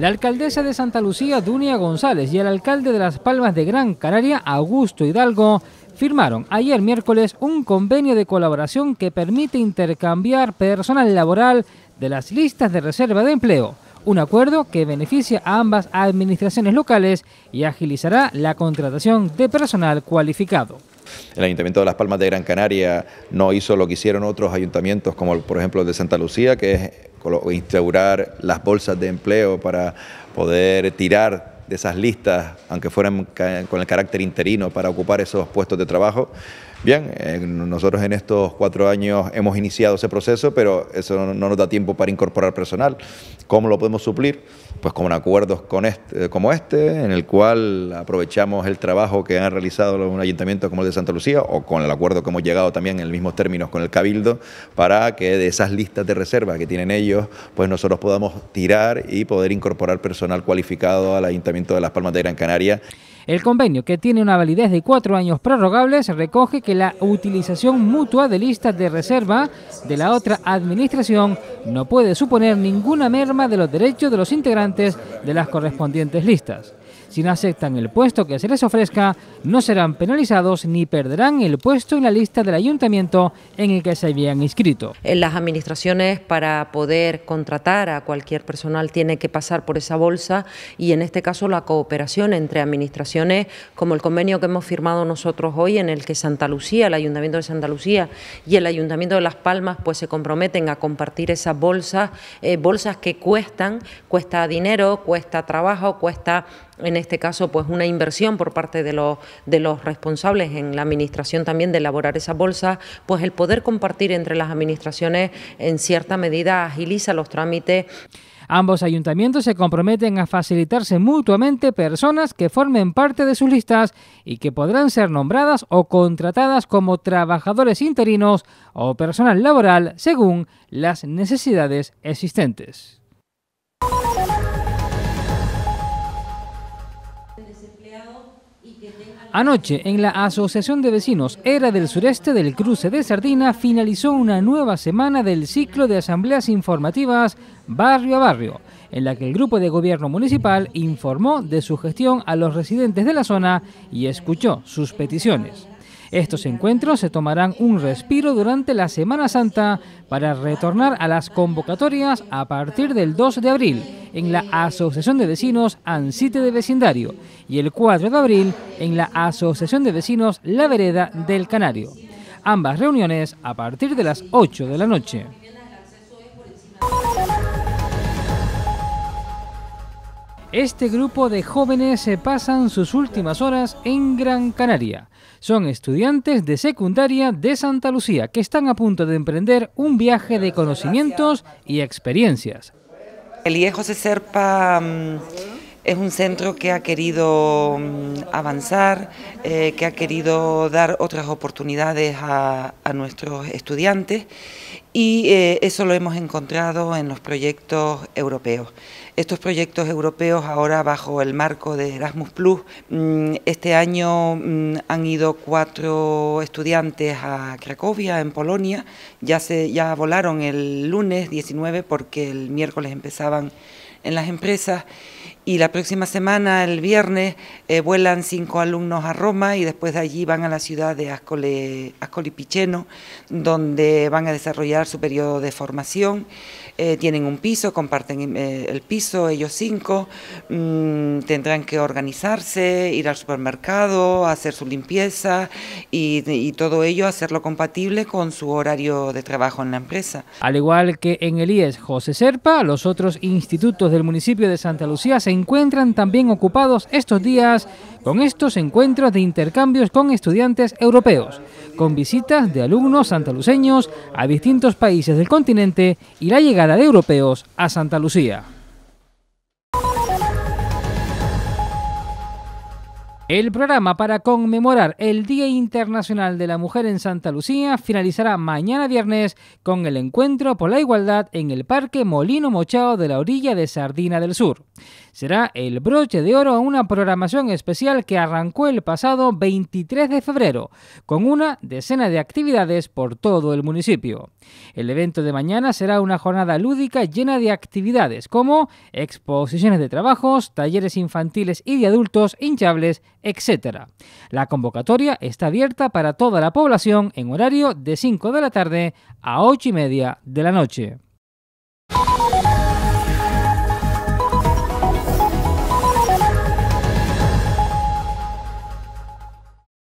La alcaldesa de Santa Lucía, Dunia González, y el alcalde de Las Palmas de Gran Canaria, Augusto Hidalgo, firmaron ayer miércoles un convenio de colaboración que permite intercambiar personal laboral de las listas de reserva de empleo. Un acuerdo que beneficia a ambas administraciones locales y agilizará la contratación de personal cualificado. El Ayuntamiento de Las Palmas de Gran Canaria no hizo lo que hicieron otros ayuntamientos, como por ejemplo el de Santa Lucía, que es instaurar las bolsas de empleo para poder tirar de esas listas, aunque fueran con el carácter interino, para ocupar esos puestos de trabajo. Bien, eh, nosotros en estos cuatro años hemos iniciado ese proceso, pero eso no, nos da tiempo para incorporar personal. ¿Cómo lo podemos suplir? Pues con acuerdos con este, como este, en el cual aprovechamos el trabajo que han realizado un ayuntamiento como el de Santa Lucía, o con el acuerdo que hemos llegado también en los mismos términos con el Cabildo, para que de esas listas de reservas que tienen ellos, pues nosotros podamos tirar y poder incorporar personal cualificado al Ayuntamiento de Las Palmas de Gran Canaria. El convenio, que tiene una validez de cuatro años prorrogables, recoge que la utilización mutua de listas de reserva de la otra administración no puede suponer ninguna merma de los derechos de los integrantes de las correspondientes listas. Si no aceptan el puesto que se les ofrezca, no serán penalizados ni perderán el puesto en la lista del ayuntamiento en el que se habían inscrito. En eh, las administraciones para poder contratar a cualquier personal tiene que pasar por esa bolsa y en este caso la cooperación entre administraciones como el convenio que hemos firmado nosotros hoy en el que Santa Lucía, el Ayuntamiento de Santa Lucía y el Ayuntamiento de Las Palmas pues se comprometen a compartir esas bolsas, eh, bolsas que cuestan, cuesta dinero, cuesta trabajo, cuesta en este caso pues una inversión por parte de los, de los responsables en la administración también de elaborar esa bolsa, pues el poder compartir entre las administraciones en cierta medida agiliza los trámites. Ambos ayuntamientos se comprometen a facilitarse mutuamente personas que formen parte de sus listas y que podrán ser nombradas o contratadas como trabajadores interinos o personal laboral según las necesidades existentes. Anoche, en la Asociación de Vecinos Era del Sureste del Cruce de Sardina, finalizó una nueva semana del ciclo de asambleas informativas barrio a barrio, en la que el grupo de gobierno municipal informó de su gestión a los residentes de la zona y escuchó sus peticiones. Estos encuentros se tomarán un respiro durante la Semana Santa para retornar a las convocatorias a partir del 2 de abril en la Asociación de Vecinos Ansite de Vecindario y el 4 de abril en la Asociación de Vecinos La Vereda del Canario. Ambas reuniones a partir de las 8 de la noche. Este grupo de jóvenes se pasan sus últimas horas en Gran Canaria. Son estudiantes de secundaria de Santa Lucía que están a punto de emprender un viaje de conocimientos y experiencias. El Serpa... Mm, es un centro que ha querido mm, avanzar, eh, que ha querido dar otras oportunidades a, nuestros estudiantes y eh, eso lo hemos encontrado en los proyectos europeos. Estos proyectos europeos ahora bajo el marco de Erasmus Plus, mm, este año mm, han ido cuatro estudiantes a Cracovia, en Polonia, ya, se, ya volaron el lunes 19 porque el miércoles empezaban en las empresas. Y la próxima semana, el viernes, eh, vuelan cinco alumnos a Roma y después de allí van a la ciudad de Ascoli, Ascoli Piceno, donde van a desarrollar su periodo de formación. Eh, tienen un piso, comparten eh, el piso, ellos cinco, mm, tendrán que organizarse, ir al supermercado, hacer su limpieza y, y todo ello hacerlo compatible con su horario de trabajo en la empresa. Al igual que en el IES José Serpa, los otros institutos del municipio de Santa Lucía se encuentran también ocupados estos días con estos encuentros de intercambios con estudiantes europeos, con visitas de alumnos santaluceños a distintos países del continente y la llegada de europeos a Santa Lucía. El programa para conmemorar el Día Internacional de la Mujer en Santa Lucía finalizará mañana viernes con el encuentro por la igualdad en el Parque Molino Mochao de la orilla de Sardina del Sur. Será el broche de oro a una programación especial que arrancó el pasado 23 de febrero, con una decena de actividades por todo el municipio. El evento de mañana será una jornada lúdica llena de actividades como exposiciones de trabajos, talleres infantiles y de adultos hinchables, etc. La convocatoria está abierta para toda la población en horario de 5 de la tarde a 8 y media de la noche.